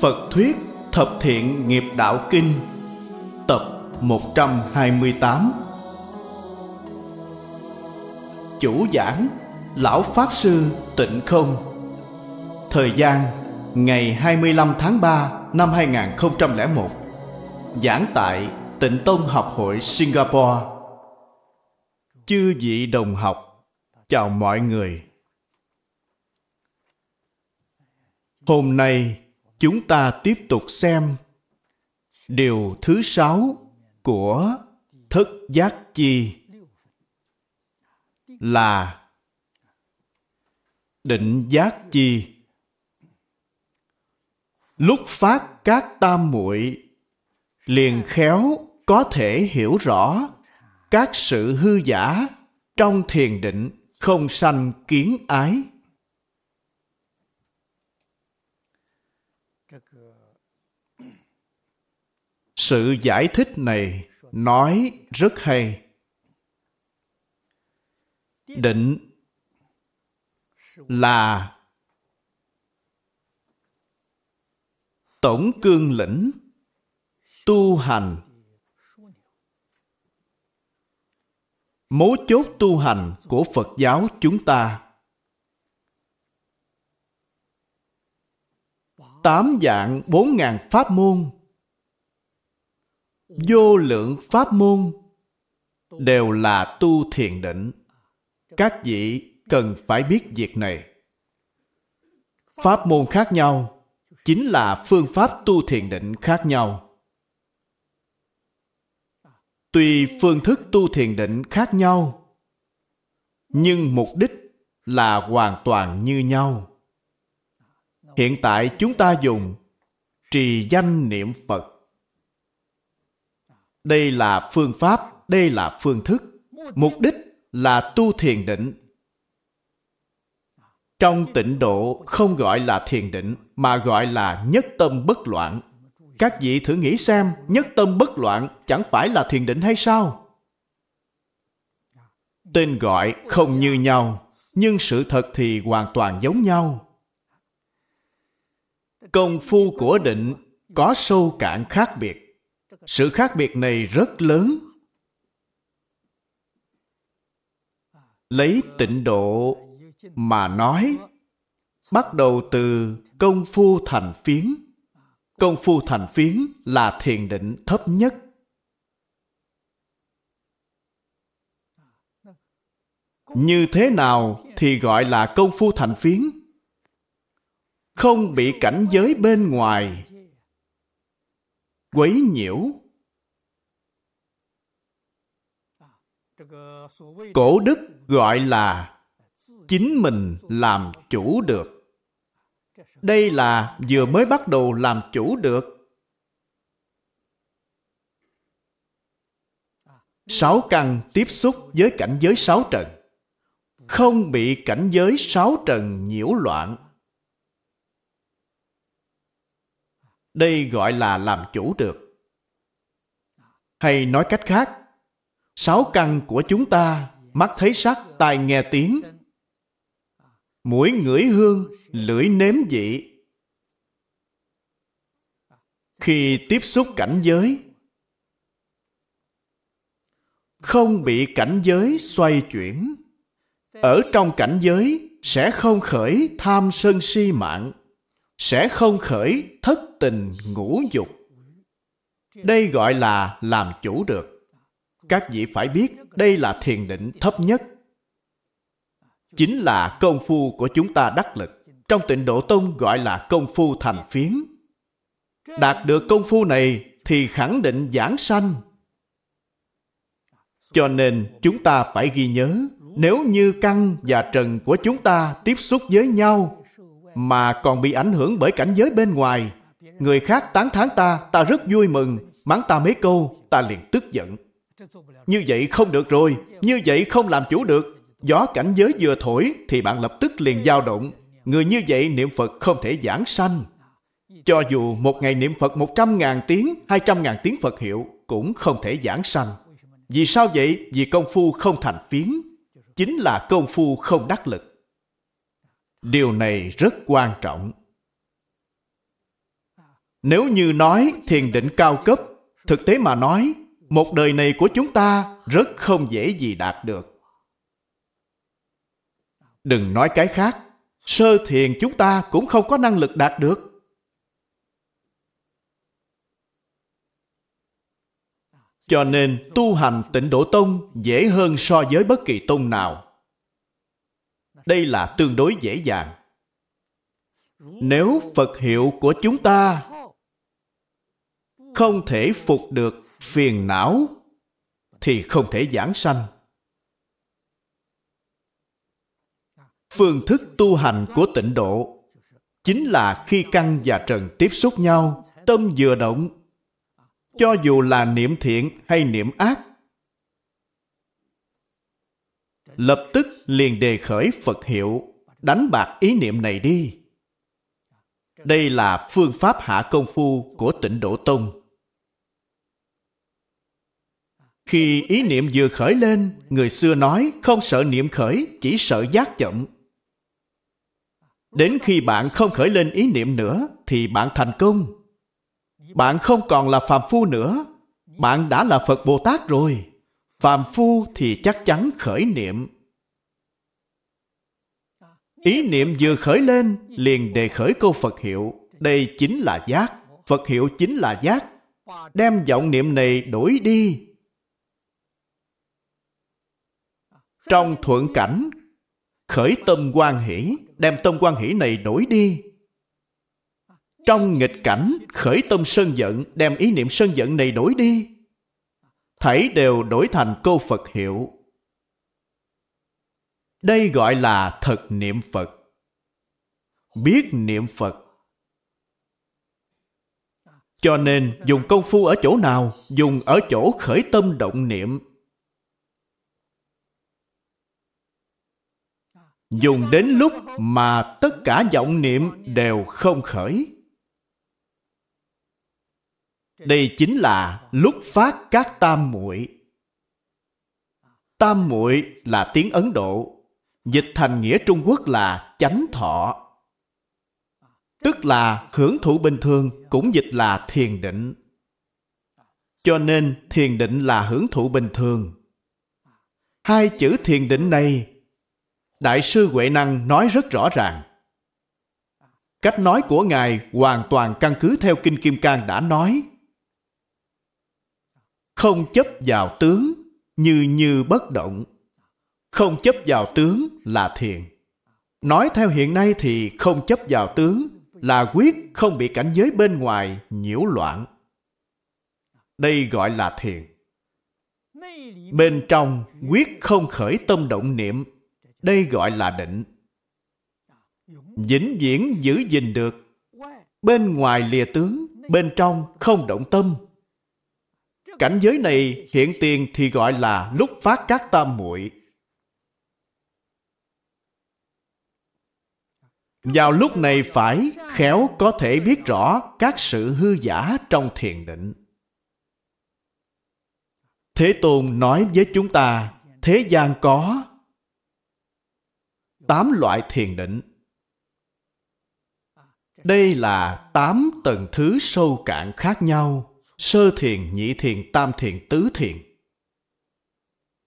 Phật Thuyết Thập Thiện Nghiệp Đạo Kinh Tập 128 Chủ giảng Lão Pháp Sư Tịnh Không Thời gian ngày 25 tháng 3 năm 2001 Giảng tại Tịnh Tông Học hội Singapore Chư vị đồng học Chào mọi người Hôm nay chúng ta tiếp tục xem điều thứ sáu của thất giác chi là định giác chi lúc phát các tam muội liền khéo có thể hiểu rõ các sự hư giả trong thiền định không sanh kiến ái Ờ, sự giải thích này nói rất hay định là tổng cương lĩnh tu hành mấu chốt tu hành của phật giáo chúng ta tám dạng bốn ngàn pháp môn vô lượng pháp môn đều là tu thiền định các vị cần phải biết việc này pháp môn khác nhau chính là phương pháp tu thiền định khác nhau tuy phương thức tu thiền định khác nhau nhưng mục đích là hoàn toàn như nhau Hiện tại chúng ta dùng trì danh niệm Phật. Đây là phương pháp, đây là phương thức. Mục đích là tu thiền định. Trong tịnh độ không gọi là thiền định mà gọi là nhất tâm bất loạn. Các vị thử nghĩ xem, nhất tâm bất loạn chẳng phải là thiền định hay sao? Tên gọi không như nhau, nhưng sự thật thì hoàn toàn giống nhau công phu của định có sâu cạn khác biệt sự khác biệt này rất lớn lấy tịnh độ mà nói bắt đầu từ công phu thành phiến công phu thành phiến là thiền định thấp nhất như thế nào thì gọi là công phu thành phiến không bị cảnh giới bên ngoài quấy nhiễu cổ đức gọi là chính mình làm chủ được đây là vừa mới bắt đầu làm chủ được sáu căn tiếp xúc với cảnh giới sáu trần không bị cảnh giới sáu trần nhiễu loạn Đây gọi là làm chủ được. Hay nói cách khác, sáu căn của chúng ta mắt thấy sắc, tai nghe tiếng, mũi ngửi hương, lưỡi nếm vị. Khi tiếp xúc cảnh giới, không bị cảnh giới xoay chuyển. Ở trong cảnh giới sẽ không khởi tham sân si mạng sẽ không khởi thất tình ngũ dục. Đây gọi là làm chủ được. Các vị phải biết đây là thiền định thấp nhất. Chính là công phu của chúng ta đắc lực. Trong tịnh độ tông gọi là công phu thành phiến. Đạt được công phu này thì khẳng định giảng sanh. Cho nên chúng ta phải ghi nhớ nếu như căn và trần của chúng ta tiếp xúc với nhau mà còn bị ảnh hưởng bởi cảnh giới bên ngoài. Người khác tán thán ta, ta rất vui mừng, mắng ta mấy câu, ta liền tức giận. Như vậy không được rồi, như vậy không làm chủ được. Gió cảnh giới vừa thổi thì bạn lập tức liền dao động. Người như vậy niệm Phật không thể giảng sanh. Cho dù một ngày niệm Phật 100.000 tiếng, 200.000 tiếng Phật hiệu cũng không thể giảng sanh. Vì sao vậy? Vì công phu không thành phiến. Chính là công phu không đắc lực điều này rất quan trọng nếu như nói thiền định cao cấp thực tế mà nói một đời này của chúng ta rất không dễ gì đạt được đừng nói cái khác sơ thiền chúng ta cũng không có năng lực đạt được cho nên tu hành tịnh độ tông dễ hơn so với bất kỳ tông nào đây là tương đối dễ dàng nếu phật hiệu của chúng ta không thể phục được phiền não thì không thể giảng sanh phương thức tu hành của tịnh độ chính là khi căn và trần tiếp xúc nhau tâm vừa động cho dù là niệm thiện hay niệm ác lập tức liền đề khởi Phật hiệu, đánh bạc ý niệm này đi. Đây là phương pháp hạ công phu của tịnh Độ Tông. Khi ý niệm vừa khởi lên, người xưa nói không sợ niệm khởi, chỉ sợ giác chậm. Đến khi bạn không khởi lên ý niệm nữa, thì bạn thành công. Bạn không còn là phàm phu nữa, bạn đã là Phật Bồ Tát rồi phàm phu thì chắc chắn khởi niệm ý niệm vừa khởi lên liền đề khởi câu phật hiệu đây chính là giác phật hiệu chính là giác đem vọng niệm này đổi đi trong thuận cảnh khởi tâm quan hỷ đem tâm quan hỷ này đổi đi trong nghịch cảnh khởi tâm sân giận đem ý niệm sân giận này đổi đi thảy đều đổi thành câu Phật hiệu. Đây gọi là thật niệm Phật. Biết niệm Phật. Cho nên dùng công phu ở chỗ nào? Dùng ở chỗ khởi tâm động niệm. Dùng đến lúc mà tất cả vọng niệm đều không khởi đây chính là lúc phát các tam muội tam muội là tiếng ấn độ dịch thành nghĩa trung quốc là chánh thọ tức là hưởng thụ bình thường cũng dịch là thiền định cho nên thiền định là hưởng thụ bình thường hai chữ thiền định này đại sư huệ năng nói rất rõ ràng cách nói của ngài hoàn toàn căn cứ theo kinh kim cang đã nói không chấp vào tướng như như bất động không chấp vào tướng là thiền nói theo hiện nay thì không chấp vào tướng là quyết không bị cảnh giới bên ngoài nhiễu loạn đây gọi là thiền bên trong quyết không khởi tâm động niệm đây gọi là định vĩnh viễn giữ gìn được bên ngoài lìa tướng bên trong không động tâm Cảnh giới này hiện tiền thì gọi là lúc phát các tam muội. Vào lúc này phải khéo có thể biết rõ các sự hư giả trong thiền định. Thế Tôn nói với chúng ta, thế gian có tám loại thiền định. Đây là tám tầng thứ sâu cạn khác nhau sơ thiền, nhị thiền, tam thiền, tứ thiền.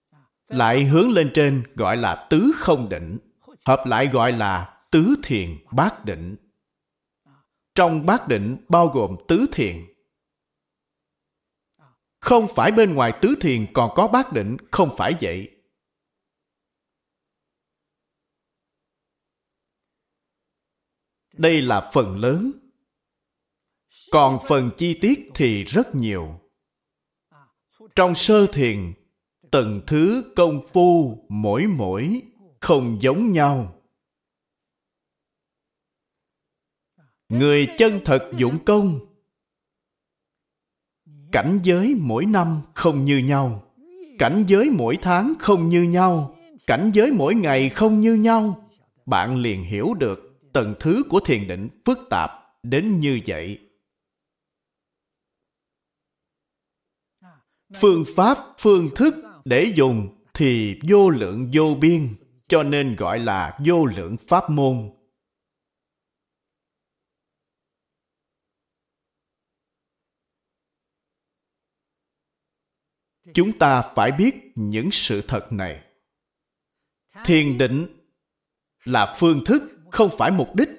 À, lại hướng lên trên gọi là tứ không định, hợp lại gọi là tứ thiền bát định. À. Trong bát định bao gồm tứ thiền. À. Không phải bên ngoài tứ thiền còn có bát định, không phải vậy. Đây là phần lớn còn phần chi tiết thì rất nhiều trong sơ thiền từng thứ công phu mỗi mỗi không giống nhau người chân thật dụng công cảnh giới mỗi năm không như nhau cảnh giới mỗi tháng không như nhau cảnh giới mỗi ngày không như nhau bạn liền hiểu được tầng thứ của thiền định phức tạp đến như vậy phương pháp phương thức để dùng thì vô lượng vô biên cho nên gọi là vô lượng pháp môn chúng ta phải biết những sự thật này thiền định là phương thức không phải mục đích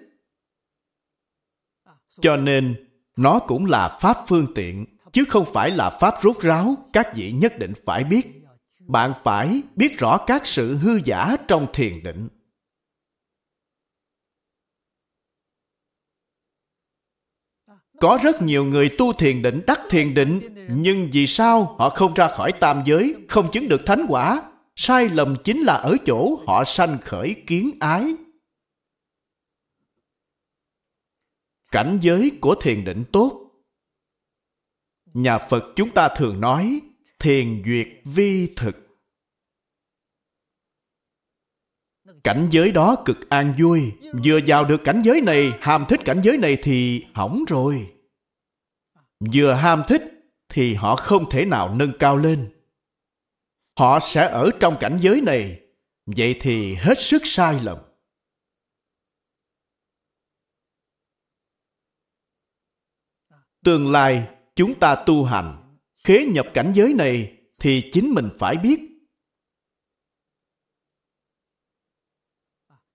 cho nên nó cũng là pháp phương tiện chứ không phải là pháp rốt ráo các vị nhất định phải biết. Bạn phải biết rõ các sự hư giả trong thiền định. Có rất nhiều người tu thiền định đắc thiền định, nhưng vì sao họ không ra khỏi tam giới, không chứng được thánh quả? Sai lầm chính là ở chỗ họ sanh khởi kiến ái. Cảnh giới của thiền định tốt nhà Phật chúng ta thường nói thiền duyệt vi thực. Cảnh giới đó cực an vui, vừa vào được cảnh giới này, ham thích cảnh giới này thì hỏng rồi. Vừa ham thích thì họ không thể nào nâng cao lên. Họ sẽ ở trong cảnh giới này, vậy thì hết sức sai lầm. Tương lai chúng ta tu hành, khế nhập cảnh giới này thì chính mình phải biết.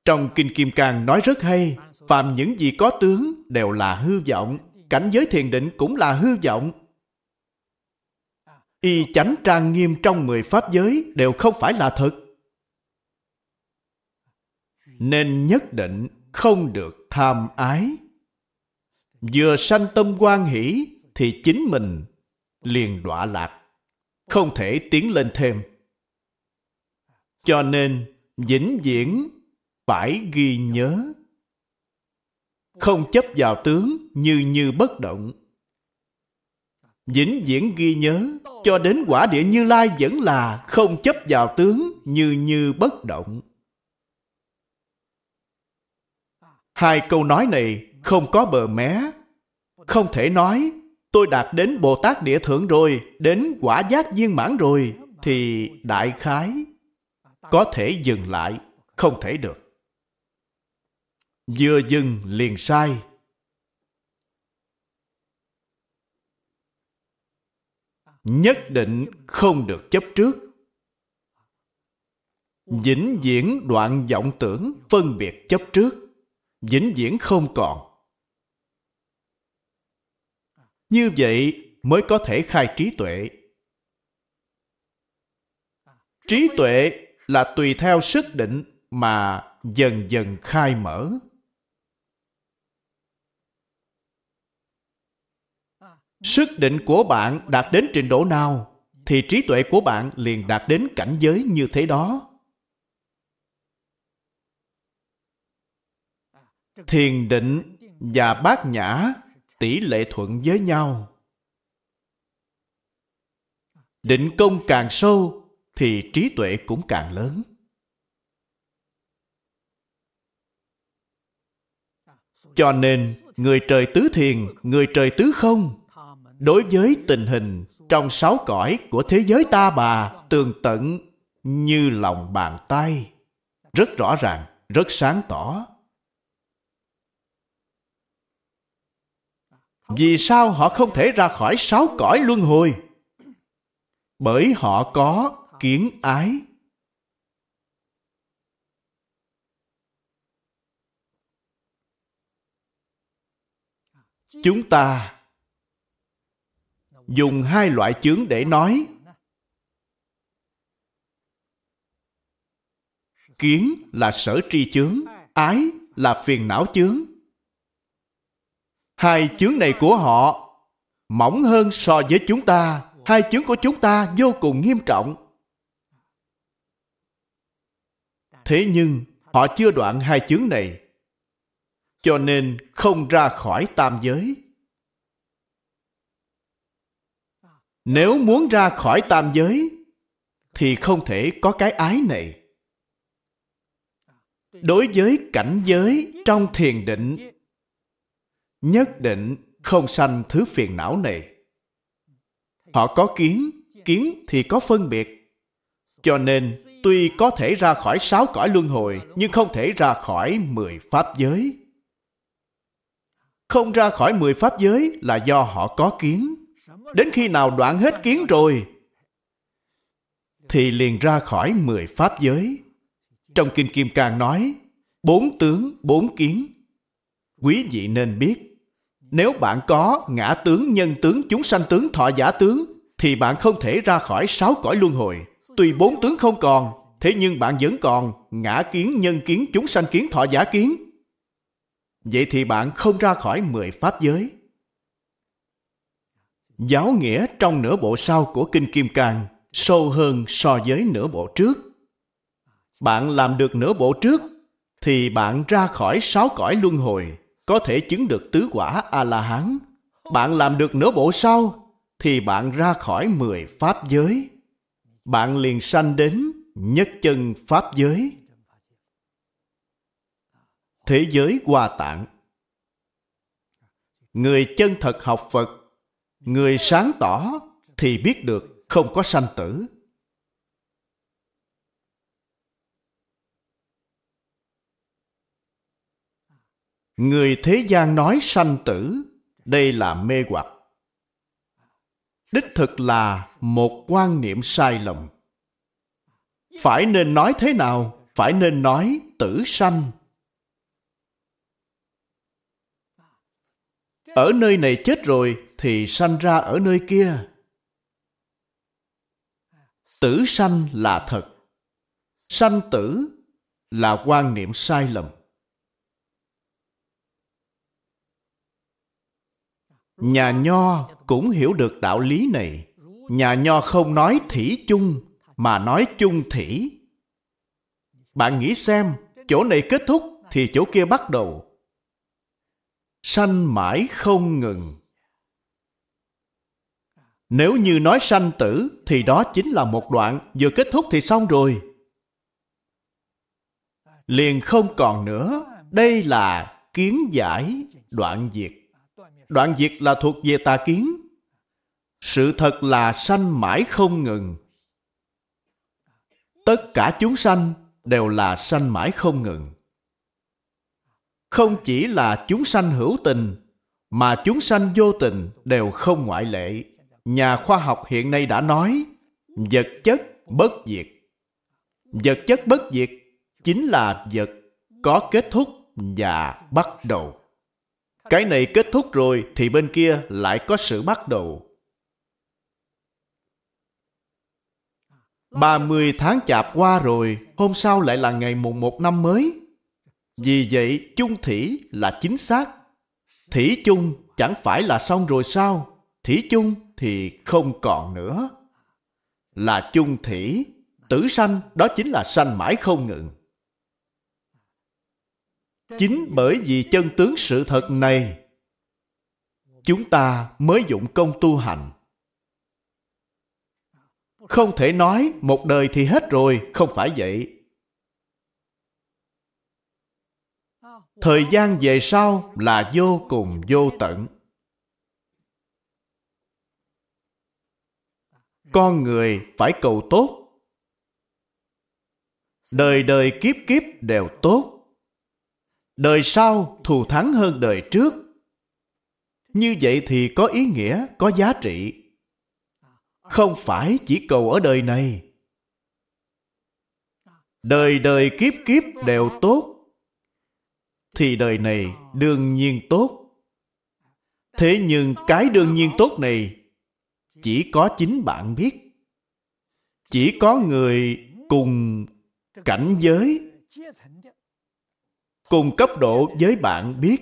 Trong Kinh Kim Cang nói rất hay, phàm những gì có tướng đều là hư vọng, cảnh giới thiền định cũng là hư vọng. Y chánh trang nghiêm trong mười pháp giới đều không phải là thật. Nên nhất định không được tham ái. Vừa sanh tâm quan hỷ thì chính mình liền đọa lạc, không thể tiến lên thêm. Cho nên, vĩnh viễn phải ghi nhớ. Không chấp vào tướng như như bất động. Vĩnh viễn ghi nhớ cho đến quả địa Như Lai vẫn là không chấp vào tướng như như bất động. Hai câu nói này không có bờ mé, không thể nói tôi đạt đến Bồ Tát Địa Thượng rồi, đến quả giác viên mãn rồi, thì đại khái có thể dừng lại, không thể được. Vừa dừng liền sai. Nhất định không được chấp trước. Vĩnh viễn đoạn vọng tưởng phân biệt chấp trước. Vĩnh viễn không còn như vậy mới có thể khai trí tuệ. Trí tuệ là tùy theo sức định mà dần dần khai mở. Sức định của bạn đạt đến trình độ nào thì trí tuệ của bạn liền đạt đến cảnh giới như thế đó. Thiền định và bát nhã tỷ lệ thuận với nhau. Định công càng sâu thì trí tuệ cũng càng lớn. Cho nên, người trời tứ thiền, người trời tứ không, đối với tình hình trong sáu cõi của thế giới ta bà tường tận như lòng bàn tay. Rất rõ ràng, rất sáng tỏ. vì sao họ không thể ra khỏi sáu cõi luân hồi? Bởi họ có kiến ái. Chúng ta dùng hai loại chướng để nói kiến là sở tri chướng ái là phiền não chướng Hai chướng này của họ mỏng hơn so với chúng ta. Hai chướng của chúng ta vô cùng nghiêm trọng. Thế nhưng họ chưa đoạn hai chướng này. Cho nên không ra khỏi tam giới. Nếu muốn ra khỏi tam giới thì không thể có cái ái này. Đối với cảnh giới trong thiền định nhất định không sanh thứ phiền não này. Họ có kiến, kiến thì có phân biệt. Cho nên, tuy có thể ra khỏi sáu cõi luân hồi, nhưng không thể ra khỏi mười pháp giới. Không ra khỏi mười pháp giới là do họ có kiến. Đến khi nào đoạn hết kiến rồi, thì liền ra khỏi mười pháp giới. Trong Kinh Kim Cang nói, bốn tướng, bốn kiến. Quý vị nên biết, nếu bạn có ngã tướng nhân tướng chúng sanh tướng thọ giả tướng thì bạn không thể ra khỏi sáu cõi luân hồi. Tuy bốn tướng không còn, thế nhưng bạn vẫn còn ngã kiến, nhân kiến, chúng sanh kiến, thọ giả kiến. Vậy thì bạn không ra khỏi mười pháp giới. Giáo nghĩa trong nửa bộ sau của Kinh Kim Cang sâu hơn so với nửa bộ trước. Bạn làm được nửa bộ trước thì bạn ra khỏi sáu cõi luân hồi có thể chứng được tứ quả A-la-hán. Bạn làm được nửa bộ sau, thì bạn ra khỏi mười pháp giới. Bạn liền sanh đến nhất chân pháp giới. Thế giới hoa tạng Người chân thật học Phật, người sáng tỏ thì biết được không có sanh tử. Người thế gian nói sanh tử, đây là mê hoặc. Đích thực là một quan niệm sai lầm. Phải nên nói thế nào? Phải nên nói tử sanh. Ở nơi này chết rồi thì sanh ra ở nơi kia. Tử sanh là thật. Sanh tử là quan niệm sai lầm. nhà nho cũng hiểu được đạo lý này nhà nho không nói thủy chung mà nói chung thủy bạn nghĩ xem chỗ này kết thúc thì chỗ kia bắt đầu sanh mãi không ngừng nếu như nói sanh tử thì đó chính là một đoạn vừa kết thúc thì xong rồi liền không còn nữa đây là kiến giải đoạn diệt đoạn diệt là thuộc về tà kiến. Sự thật là sanh mãi không ngừng. Tất cả chúng sanh đều là sanh mãi không ngừng. Không chỉ là chúng sanh hữu tình, mà chúng sanh vô tình đều không ngoại lệ. Nhà khoa học hiện nay đã nói, vật chất bất diệt. Vật chất bất diệt chính là vật có kết thúc và bắt đầu cái này kết thúc rồi thì bên kia lại có sự bắt đầu 30 tháng chạp qua rồi, hôm sau lại là ngày mùng một năm mới. Vì vậy, chung thủy là chính xác. Thủy chung chẳng phải là xong rồi sao? Thủy chung thì không còn nữa. Là chung thủy, tử sanh đó chính là sanh mãi không ngừng chính bởi vì chân tướng sự thật này chúng ta mới dụng công tu hành không thể nói một đời thì hết rồi không phải vậy thời gian về sau là vô cùng vô tận con người phải cầu tốt đời đời kiếp kiếp đều tốt đời sau thù thắng hơn đời trước. Như vậy thì có ý nghĩa, có giá trị. Không phải chỉ cầu ở đời này. Đời đời kiếp kiếp đều tốt. Thì đời này đương nhiên tốt. Thế nhưng cái đương nhiên tốt này chỉ có chính bạn biết. Chỉ có người cùng cảnh giới cùng cấp độ với bạn biết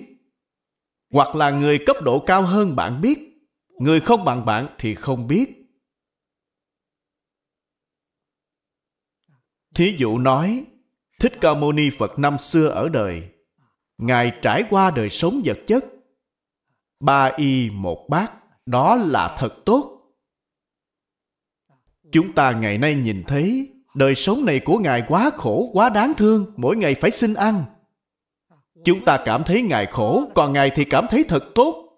hoặc là người cấp độ cao hơn bạn biết người không bằng bạn thì không biết thí dụ nói thích ca mâu ni phật năm xưa ở đời ngài trải qua đời sống vật chất ba y một bát đó là thật tốt chúng ta ngày nay nhìn thấy đời sống này của ngài quá khổ quá đáng thương mỗi ngày phải xin ăn Chúng ta cảm thấy Ngài khổ, còn Ngài thì cảm thấy thật tốt.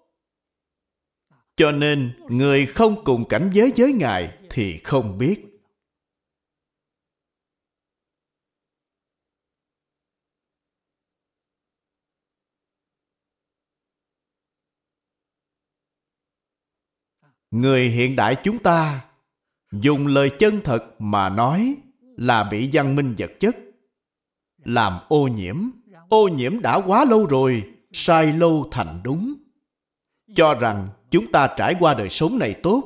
Cho nên, người không cùng cảnh giới với Ngài thì không biết. Người hiện đại chúng ta dùng lời chân thật mà nói là bị văn minh vật chất, làm ô nhiễm ô nhiễm đã quá lâu rồi, sai lâu thành đúng. Cho rằng chúng ta trải qua đời sống này tốt.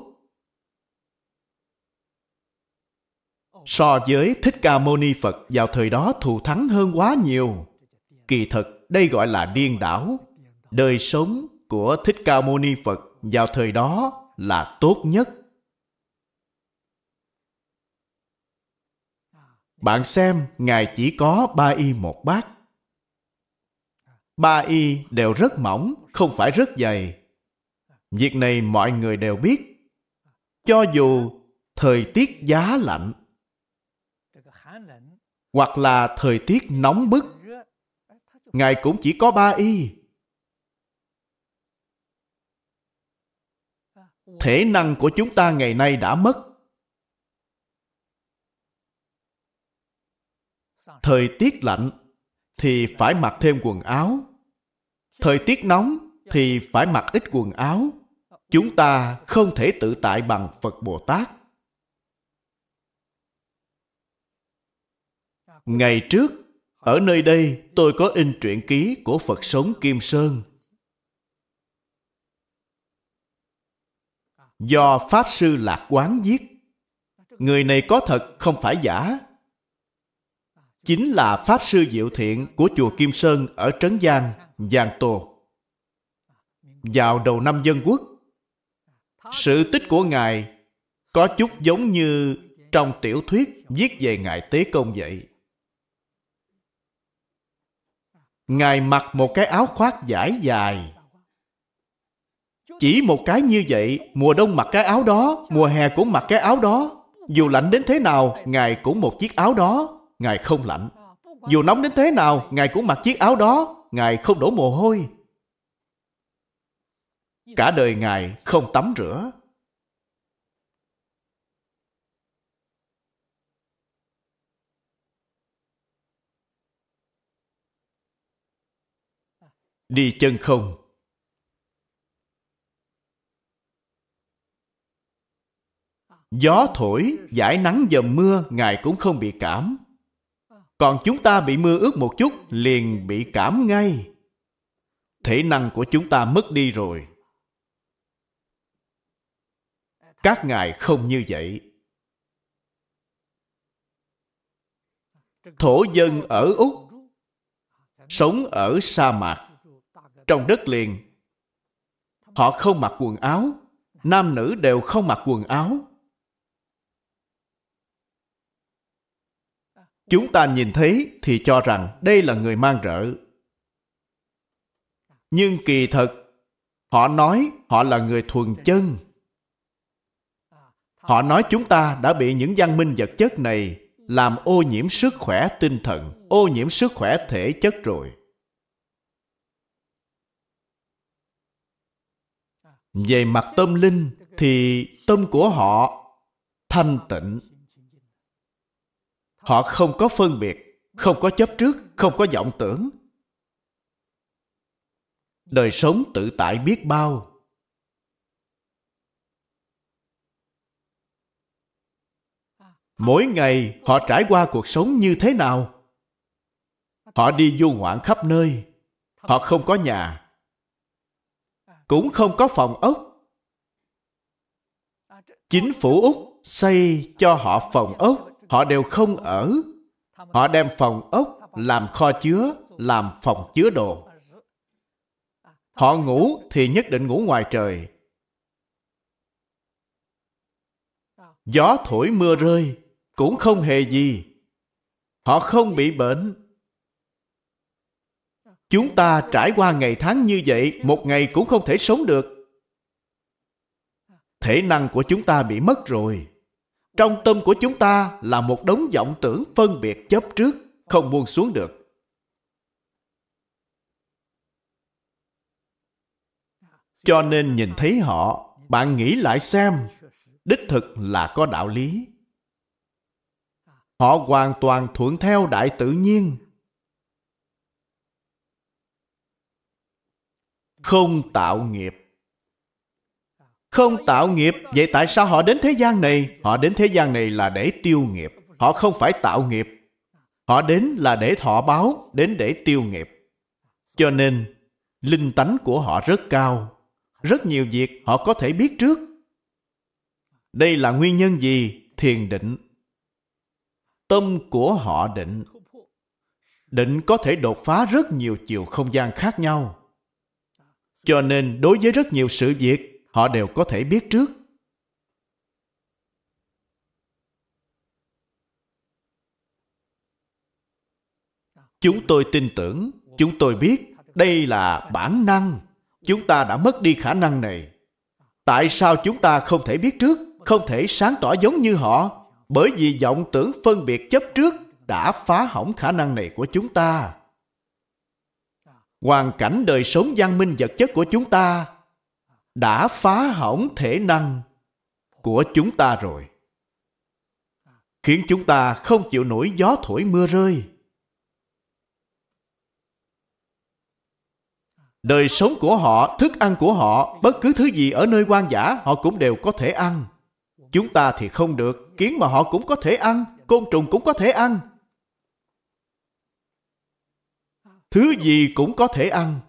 So với Thích Ca Mâu Ni Phật vào thời đó thù thắng hơn quá nhiều. Kỳ thực đây gọi là điên đảo. Đời sống của Thích Ca Mâu Ni Phật vào thời đó là tốt nhất. Bạn xem, Ngài chỉ có ba y một bát ba y đều rất mỏng, không phải rất dày. Việc này mọi người đều biết. Cho dù thời tiết giá lạnh, hoặc là thời tiết nóng bức, Ngài cũng chỉ có ba y. Thể năng của chúng ta ngày nay đã mất. Thời tiết lạnh thì phải mặc thêm quần áo Thời tiết nóng thì phải mặc ít quần áo. Chúng ta không thể tự tại bằng Phật Bồ Tát. Ngày trước, ở nơi đây tôi có in truyện ký của Phật sống Kim Sơn. Do Pháp Sư Lạc Quán viết. Người này có thật không phải giả. Chính là Pháp Sư Diệu Thiện của Chùa Kim Sơn ở Trấn Giang Giang Tô. Vào đầu năm dân quốc, sự tích của Ngài có chút giống như trong tiểu thuyết viết về Ngài Tế Công vậy. Ngài mặc một cái áo khoác vải dài. Chỉ một cái như vậy, mùa đông mặc cái áo đó, mùa hè cũng mặc cái áo đó. Dù lạnh đến thế nào, Ngài cũng một chiếc áo đó. Ngài không lạnh. Dù nóng đến thế nào, Ngài cũng mặc chiếc áo đó. Ngài không đổ mồ hôi. Cả đời Ngài không tắm rửa. Đi chân không gió thổi, giải nắng dầm mưa, Ngài cũng không bị cảm. Còn chúng ta bị mưa ướt một chút liền bị cảm ngay. Thể năng của chúng ta mất đi rồi. Các ngài không như vậy. Thổ dân ở Úc sống ở sa mạc, trong đất liền. Họ không mặc quần áo, nam nữ đều không mặc quần áo Chúng ta nhìn thấy thì cho rằng đây là người mang rợ. Nhưng kỳ thật, họ nói họ là người thuần chân. Họ nói chúng ta đã bị những văn minh vật chất này làm ô nhiễm sức khỏe tinh thần, ô nhiễm sức khỏe thể chất rồi. Về mặt tâm linh thì tâm của họ thanh tịnh Họ không có phân biệt, không có chấp trước, không có vọng tưởng. Đời sống tự tại biết bao. Mỗi ngày họ trải qua cuộc sống như thế nào? Họ đi du ngoạn khắp nơi. Họ không có nhà. Cũng không có phòng ốc. Chính phủ Úc xây cho họ phòng ốc họ đều không ở. Họ đem phòng ốc làm kho chứa, làm phòng chứa đồ. Họ ngủ thì nhất định ngủ ngoài trời. Gió thổi mưa rơi cũng không hề gì. Họ không bị bệnh. Chúng ta trải qua ngày tháng như vậy, một ngày cũng không thể sống được. Thể năng của chúng ta bị mất rồi. Trong tâm của chúng ta là một đống vọng tưởng phân biệt chấp trước, không buông xuống được. Cho nên nhìn thấy họ, bạn nghĩ lại xem, đích thực là có đạo lý. Họ hoàn toàn thuận theo đại tự nhiên. Không tạo nghiệp không tạo nghiệp vậy tại sao họ đến thế gian này họ đến thế gian này là để tiêu nghiệp họ không phải tạo nghiệp họ đến là để thọ báo đến để tiêu nghiệp cho nên linh tánh của họ rất cao rất nhiều việc họ có thể biết trước đây là nguyên nhân gì thiền định tâm của họ định định có thể đột phá rất nhiều chiều không gian khác nhau cho nên đối với rất nhiều sự việc họ đều có thể biết trước. Chúng tôi tin tưởng, chúng tôi biết đây là bản năng. Chúng ta đã mất đi khả năng này. Tại sao chúng ta không thể biết trước, không thể sáng tỏ giống như họ? Bởi vì vọng tưởng phân biệt chấp trước đã phá hỏng khả năng này của chúng ta. Hoàn cảnh đời sống văn minh vật chất của chúng ta đã phá hỏng thể năng của chúng ta rồi khiến chúng ta không chịu nổi gió thổi mưa rơi đời sống của họ thức ăn của họ bất cứ thứ gì ở nơi quan giả họ cũng đều có thể ăn chúng ta thì không được kiến mà họ cũng có thể ăn côn trùng cũng có thể ăn thứ gì cũng có thể ăn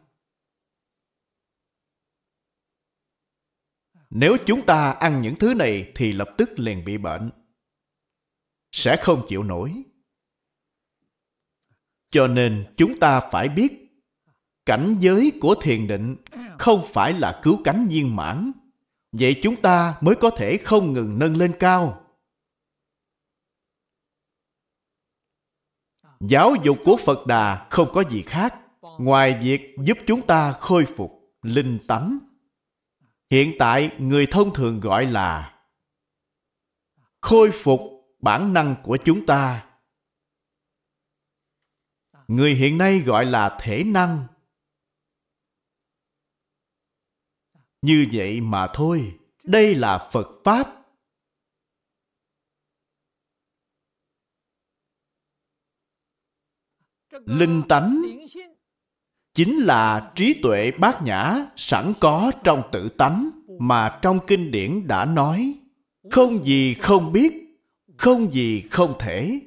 Nếu chúng ta ăn những thứ này thì lập tức liền bị bệnh. Sẽ không chịu nổi. Cho nên chúng ta phải biết cảnh giới của thiền định không phải là cứu cánh viên mãn. Vậy chúng ta mới có thể không ngừng nâng lên cao. Giáo dục của Phật Đà không có gì khác ngoài việc giúp chúng ta khôi phục linh tánh hiện tại người thông thường gọi là khôi phục bản năng của chúng ta người hiện nay gọi là thể năng như vậy mà thôi đây là phật pháp linh tánh chính là trí tuệ bát nhã sẵn có trong tự tánh mà trong kinh điển đã nói không gì không biết không gì không thể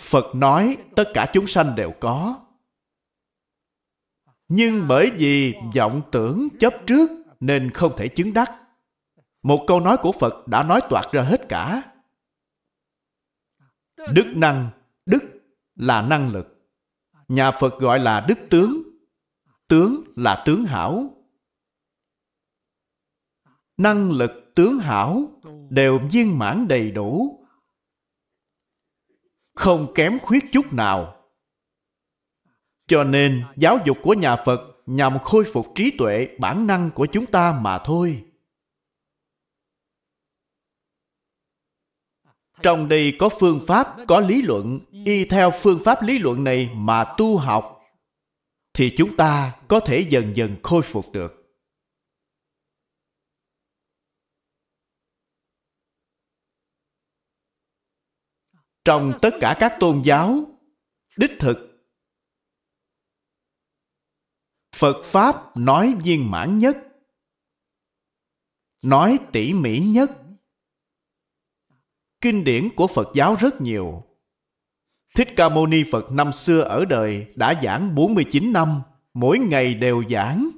phật nói tất cả chúng sanh đều có nhưng bởi vì vọng tưởng chấp trước nên không thể chứng đắc một câu nói của phật đã nói toạc ra hết cả đức năng đức là năng lực nhà Phật gọi là đức tướng. Tướng là tướng hảo. Năng lực tướng hảo đều viên mãn đầy đủ. Không kém khuyết chút nào. Cho nên giáo dục của nhà Phật nhằm khôi phục trí tuệ bản năng của chúng ta mà thôi. trong đây có phương pháp có lý luận y theo phương pháp lý luận này mà tu học thì chúng ta có thể dần dần khôi phục được trong tất cả các tôn giáo đích thực phật pháp nói viên mãn nhất nói tỉ mỉ nhất kinh điển của Phật giáo rất nhiều. Thích Ca Mâu Ni Phật năm xưa ở đời đã giảng 49 năm, mỗi ngày đều giảng.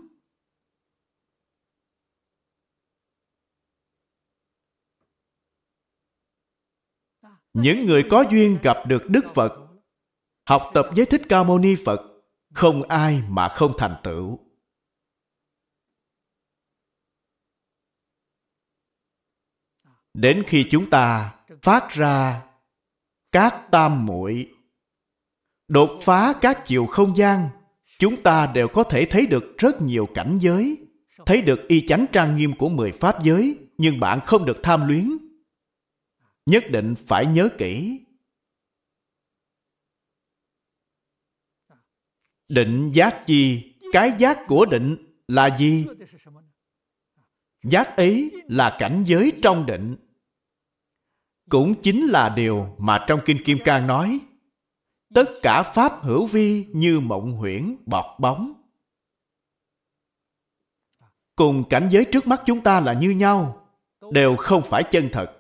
Những người có duyên gặp được Đức Phật, học tập với Thích Ca Mâu Ni Phật, không ai mà không thành tựu. Đến khi chúng ta phát ra các tam muội đột phá các chiều không gian chúng ta đều có thể thấy được rất nhiều cảnh giới thấy được y chánh trang nghiêm của mười pháp giới nhưng bạn không được tham luyến nhất định phải nhớ kỹ định giác gì cái giác của định là gì giác ấy là cảnh giới trong định cũng chính là điều mà trong Kinh Kim Cang nói. Tất cả pháp hữu vi như mộng huyễn bọt bóng. Cùng cảnh giới trước mắt chúng ta là như nhau, đều không phải chân thật.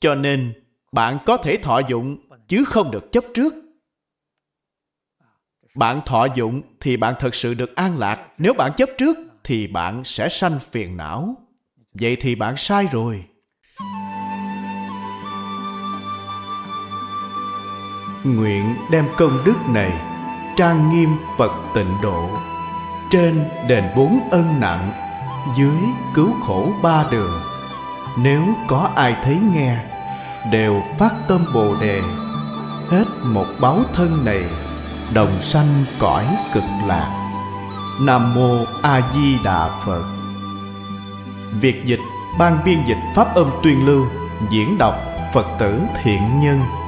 Cho nên, bạn có thể thọ dụng chứ không được chấp trước. Bạn thọ dụng thì bạn thật sự được an lạc, nếu bạn chấp trước thì bạn sẽ sanh phiền não. Vậy thì bạn sai rồi. nguyện đem công đức này trang nghiêm phật tịnh độ trên đền bốn ân nặng dưới cứu khổ ba đường nếu có ai thấy nghe đều phát tâm bồ đề hết một báo thân này đồng sanh cõi cực lạc nam mô a di đà phật việc dịch ban biên dịch pháp âm tuyên lưu diễn đọc phật tử thiện nhân